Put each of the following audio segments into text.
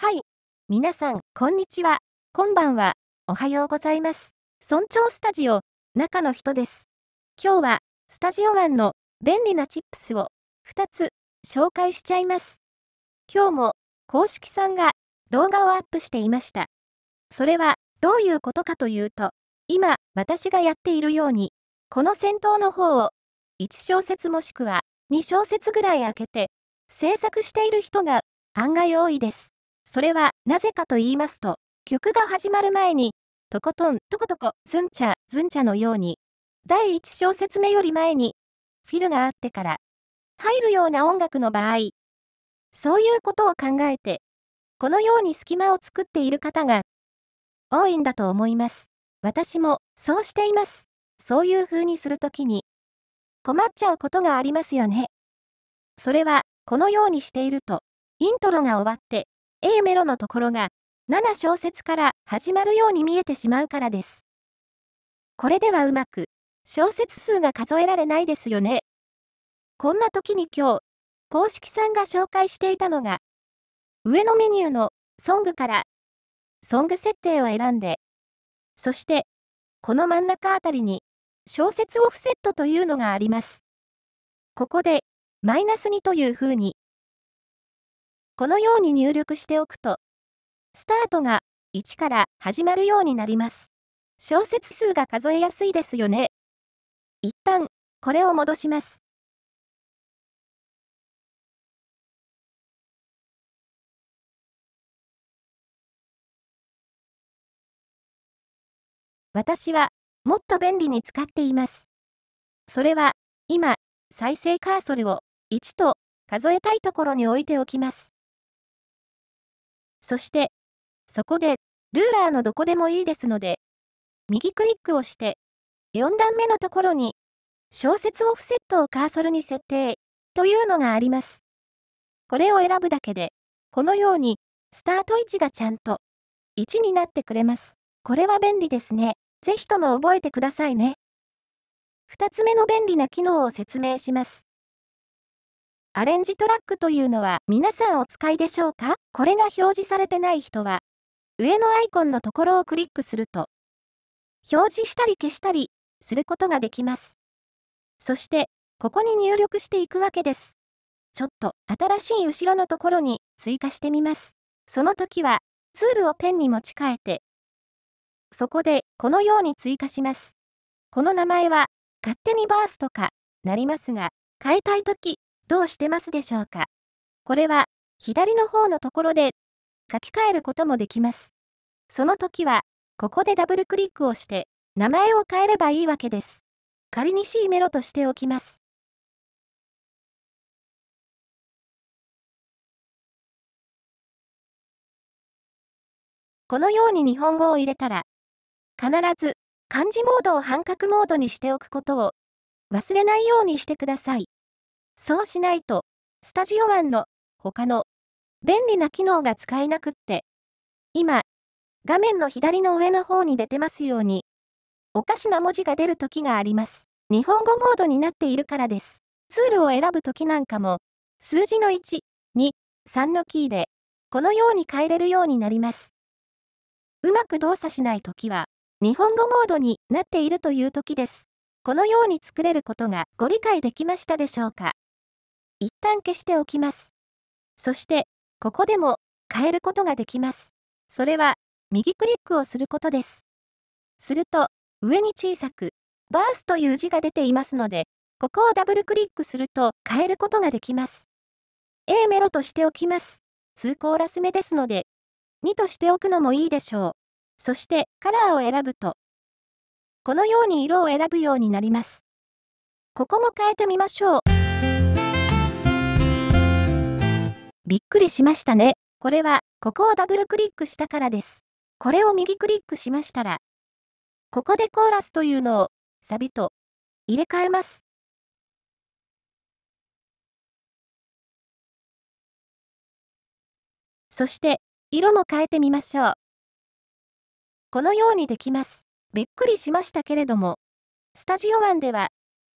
はい。皆さん、こんにちは。こんばんは。おはようございます。村長スタジオ、中の人です。今日は、スタジオワンの便利なチップスを2つ紹介しちゃいます。今日も公式さんが動画をアップしていました。それはどういうことかというと、今私がやっているように、この先頭の方を1小節もしくは2小節ぐらい開けて制作している人が案外多いです。それはなぜかと言いますと、曲が始まる前に、とことん、とことこ、ずんちゃ、ずんちゃのように、第1小節目より前に、フィルがあってから、入るような音楽の場合、そういうことを考えて、このように隙間を作っている方が、多いんだと思います。私も、そうしています。そういう風にするときに、困っちゃうことがありますよね。それは、このようにしていると、イントロが終わって、A メロのところが、7小節から始まるように見えてしまうからです。これではうまく、小節数が数えられないですよね。こんな時に今日、公式さんが紹介していたのが、上のメニューのソングから、ソング設定を選んで、そして、この真ん中あたりに、小節オフセットというのがあります。ここで、マイナス2という風に、このように入力しておくと、スタートが1から始まるようになります。小節数が数えやすいですよね。一旦、これを戻します。私は、もっと便利に使っています。それは、今、再生カーソルを1と数えたいところに置いておきます。そして、そこで、ルーラーのどこでもいいですので、右クリックをして、4段目のところに、小説オフセットをカーソルに設定というのがあります。これを選ぶだけで、このように、スタート位置がちゃんと1になってくれます。これは便利ですね。ぜひとも覚えてくださいね。2つ目の便利な機能を説明します。アレンジトラックというのは皆さんお使いでしょうかこれが表示されてない人は、上のアイコンのところをクリックすると、表示したり消したりすることができます。そして、ここに入力していくわけです。ちょっと新しい後ろのところに追加してみます。その時は、ツールをペンに持ち替えて、そこでこのように追加します。この名前は、勝手にバースとか、なりますが、変えたいとき、どうしてますでしょうかこれは、左の方のところで、書き換えることもできます。その時は、ここでダブルクリックをして、名前を変えればいいわけです。仮に C メロとしておきます。このように日本語を入れたら、必ず漢字モードを半角モードにしておくことを忘れないようにしてください。そうしないと、スタジオワンの他の便利な機能が使えなくって、今、画面の左の上の方に出てますように、おかしな文字が出る時があります。日本語モードになっているからです。ツールを選ぶ時なんかも、数字の1、2、3のキーで、このように変えれるようになります。うまく動作しない時は、日本語モードになっているという時です。このように作れることがご理解できましたでしょうか一旦消しておきます。そして、ここでも変えることができます。それは、右クリックをすることです。すると、上に小さく、バースという字が出ていますので、ここをダブルクリックすると変えることができます。A メロとしておきます。2コーラス目ですので、2としておくのもいいでしょう。そして、カラーを選ぶと、このように色を選ぶようになります。ここも変えてみましょう。びっくりしましたね。これは、ここをダブルクリックしたからです。これを右クリックしましたら、ここでコーラスというのを、サビと、入れ替えます。そして、色も変えてみましょう。このようにできます。びっくりしましたけれども、スタジオワンでは、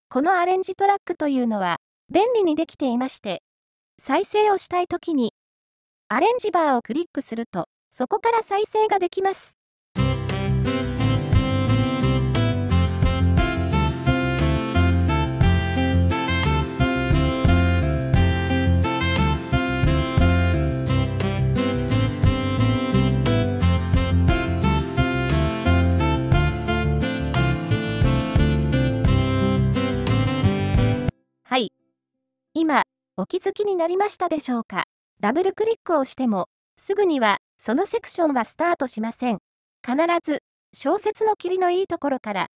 このアレンジトラックというのは、便利にできていまして、再生をしたいときに、アレンジバーをクリックすると、そこから再生ができます。はい。今、お気づきになりましたでしょうかダブルクリックをしても、すぐにはそのセクションはスタートしません。必ず小説のりのいいところから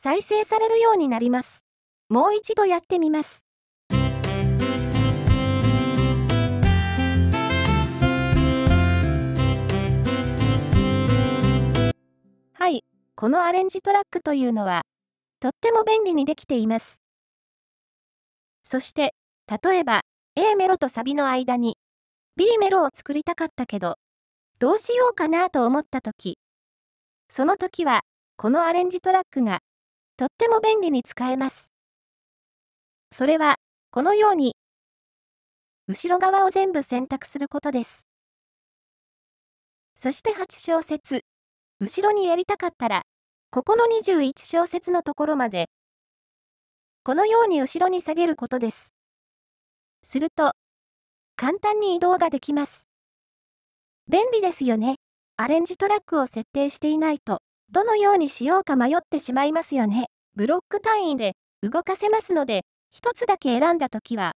再生されるようになります。もう一度やってみます。はい、このアレンジトラックというのは、とっても便利にできています。そして、例えば、A メロとサビの間に、B メロを作りたかったけど、どうしようかなと思った時、その時は、このアレンジトラックが、とっても便利に使えます。それは、このように、後ろ側を全部選択することです。そして8小節、後ろにやりたかったら、ここの21小節のところまで、このように後ろに下げることです。すると、簡単に移動ができます。便利ですよね。アレンジトラックを設定していないと、どのようにしようか迷ってしまいますよね。ブロック単位で動かせますので、一つだけ選んだときは、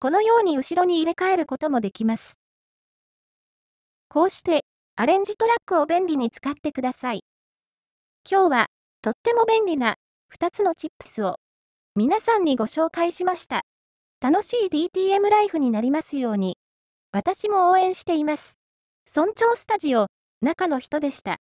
このように後ろに入れ替えることもできます。こうして、アレンジトラックを便利に使ってください。今日は、とっても便利な2つのチップスを皆さんにご紹介しました。楽しい DTM ライフになりますように。私も応援しています。村長スタジオ、中の人でした。